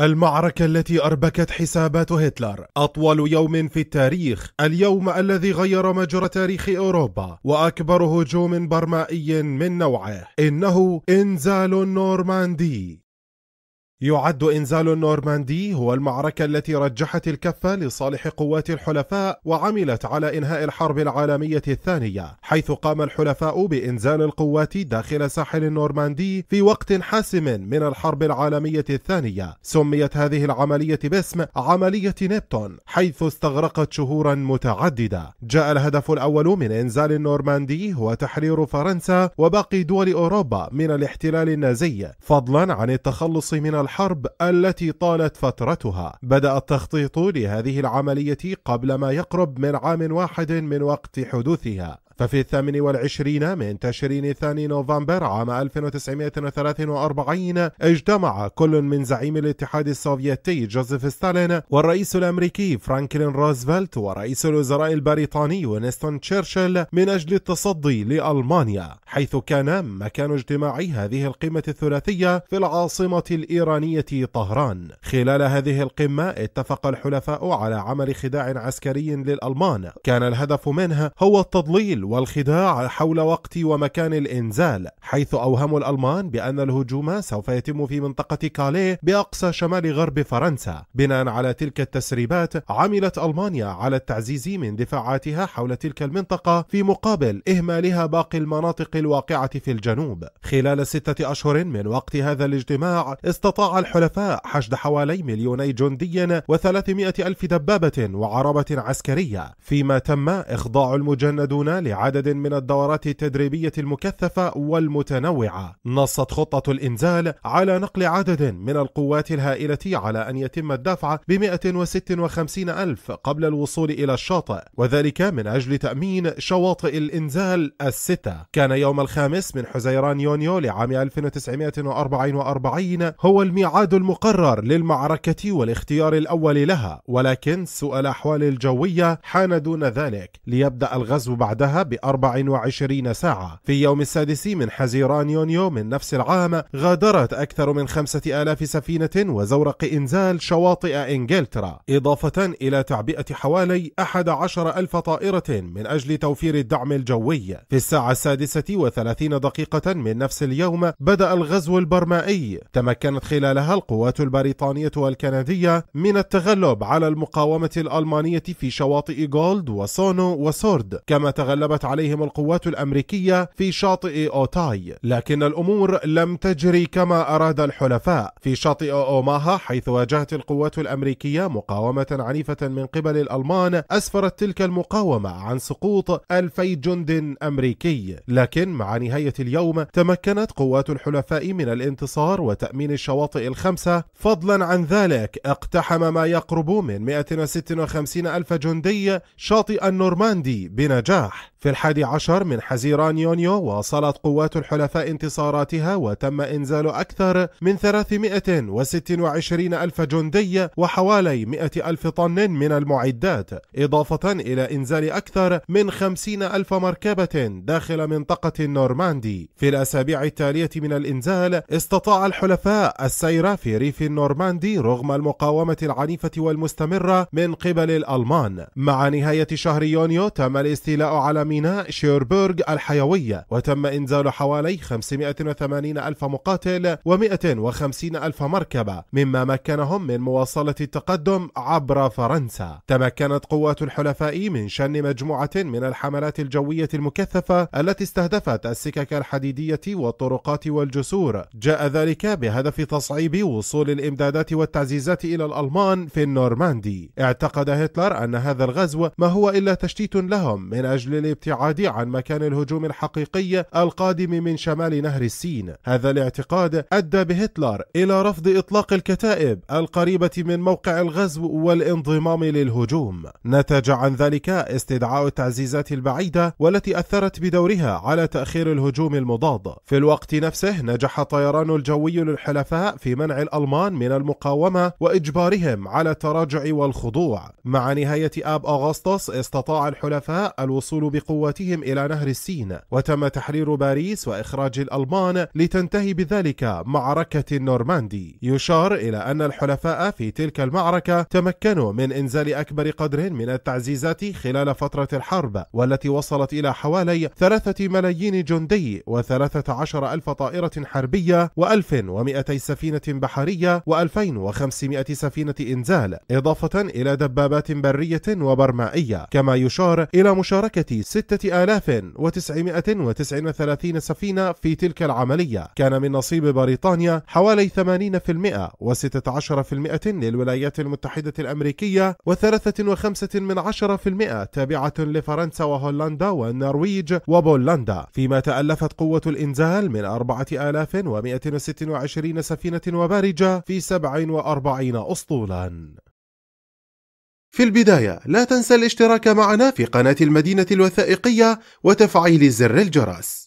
المعركة التي أربكت حسابات هتلر أطول يوم في التاريخ اليوم الذي غير مجرى تاريخ أوروبا وأكبر هجوم برمائي من نوعه إنه إنزال نورماندي يعد إنزال النورماندي هو المعركة التي رجحت الكفة لصالح قوات الحلفاء وعملت على إنهاء الحرب العالمية الثانية حيث قام الحلفاء بإنزال القوات داخل ساحل النورماندي في وقت حاسم من الحرب العالمية الثانية سميت هذه العملية باسم عملية نبتون حيث استغرقت شهورا متعددة جاء الهدف الأول من إنزال النورماندي هو تحرير فرنسا وباقي دول أوروبا من الاحتلال النازي فضلا عن التخلص من الحرب التي طالت فترتها بدأ التخطيط لهذه العملية قبل ما يقرب من عام واحد من وقت حدوثها ففي الثامن والعشرين من تشرين ثاني نوفمبر عام 1943 اجتمع كل من زعيم الاتحاد السوفيتي جوزيف ستالين والرئيس الأمريكي فرانكلين روزفلت ورئيس الوزراء البريطاني وينستون تشرشل من أجل التصدي لألمانيا حيث كان مكان اجتماع هذه القمة الثلاثية في العاصمة الإيرانية طهران خلال هذه القمة اتفق الحلفاء على عمل خداع عسكري للألمان كان الهدف منه هو التضليل والخداع حول وقت ومكان الإنزال حيث أوهموا الألمان بأن الهجوم سوف يتم في منطقة كاليه بأقصى شمال غرب فرنسا بناء على تلك التسريبات عملت ألمانيا على التعزيز من دفاعاتها حول تلك المنطقة في مقابل إهمالها باقي المناطق الواقعة في الجنوب خلال ستة أشهر من وقت هذا الاجتماع استطاع الحلفاء حشد حوالي مليوني جندي و300 ألف دبابة وعربة عسكرية فيما تم إخضاع المجندون بعدد من الدورات التدريبية المكثفة والمتنوعة نصت خطة الإنزال على نقل عدد من القوات الهائلة على أن يتم الدفع ب 156 ألف قبل الوصول إلى الشاطئ وذلك من أجل تأمين شواطئ الإنزال الستة كان يوم الخامس من حزيران يونيو لعام 1944 هو الميعاد المقرر للمعركة والاختيار الأول لها ولكن سوء الأحوال الجوية حان دون ذلك ليبدأ الغزو بعدها ب 24 ساعة في يوم السادس من حزيران يونيو من نفس العام غادرت أكثر من خمسة آلاف سفينة وزورق إنزال شواطئ إنجلترا إضافة إلى تعبئة حوالي ألف طائرة من أجل توفير الدعم الجوي في الساعة السادسة وثلاثين دقيقة من نفس اليوم بدأ الغزو البرمائي تمكنت خلالها القوات البريطانية والكندية من التغلب على المقاومة الألمانية في شواطئ جولد وسونو وسورد كما تغلبت سيطرت عليهم القوات الأمريكية في شاطئ أوتاي لكن الأمور لم تجري كما أراد الحلفاء في شاطئ أوماها حيث واجهت القوات الأمريكية مقاومة عنيفة من قبل الألمان أسفرت تلك المقاومة عن سقوط ألفي جند أمريكي لكن مع نهاية اليوم تمكنت قوات الحلفاء من الانتصار وتأمين الشواطئ الخمسة فضلا عن ذلك اقتحم ما يقرب من 156 ألف جندي شاطئ النورماندي بنجاح في الحادي عشر من حزيران يونيو واصلت قوات الحلفاء انتصاراتها وتم إنزال أكثر من 326 ألف جندي وحوالي 100 ألف طن من المعدات إضافة إلى إنزال أكثر من 50 ألف مركبة داخل منطقة النورماندي في الأسابيع التالية من الإنزال استطاع الحلفاء السير في ريف النورماندي رغم المقاومة العنيفة والمستمرة من قبل الألمان مع نهاية شهر يونيو تم الاستيلاء على ميناء شيربورغ الحيوية وتم إنزال حوالي 580 ألف مقاتل و150 ألف مركبة مما مكنهم من مواصلة التقدم عبر فرنسا تمكنت قوات الحلفاء من شن مجموعة من الحملات الجوية المكثفة التي استهدفت السكك الحديدية والطرقات والجسور جاء ذلك بهدف تصعيب وصول الإمدادات والتعزيزات إلى الألمان في النورماندي اعتقد هتلر أن هذا الغزو ما هو إلا تشتيت لهم من أجل الابتعاد عن مكان الهجوم الحقيقي القادم من شمال نهر السين هذا الاعتقاد أدى بهتلر إلى رفض إطلاق الكتائب القريبة من موقع الغزو والانضمام للهجوم نتج عن ذلك استدعاء التعزيزات البعيدة والتي أثرت بدورها على تأخير الهجوم المضاد في الوقت نفسه نجح الطيران الجوي للحلفاء في منع الألمان من المقاومة وإجبارهم على التراجع والخضوع مع نهاية آب أغسطس استطاع الحلفاء الوصول بقوة قواتهم إلى نهر السين وتم تحرير باريس وإخراج الألمان لتنتهي بذلك معركة النورماندي يشار إلى أن الحلفاء في تلك المعركة تمكنوا من إنزال أكبر قدر من التعزيزات خلال فترة الحرب والتي وصلت إلى حوالي ثلاثة ملايين جندي وثلاثة عشر ألف طائرة حربية وألف ومئتي سفينة بحرية وألفين وخمسمائة سفينة إنزال إضافة إلى دبابات برية وبرمائية كما يشار إلى مشاركة 6939 سفينة في تلك العملية كان من نصيب بريطانيا حوالي 80% و16% للولايات المتحدة الأمريكية و3.5 تابعة لفرنسا وهولندا والنرويج وبولندا فيما تألفت قوة الإنزال من 4126 سفينة وبارجة في 47 أسطولا في البداية لا تنسى الاشتراك معنا في قناة المدينة الوثائقية وتفعيل زر الجرس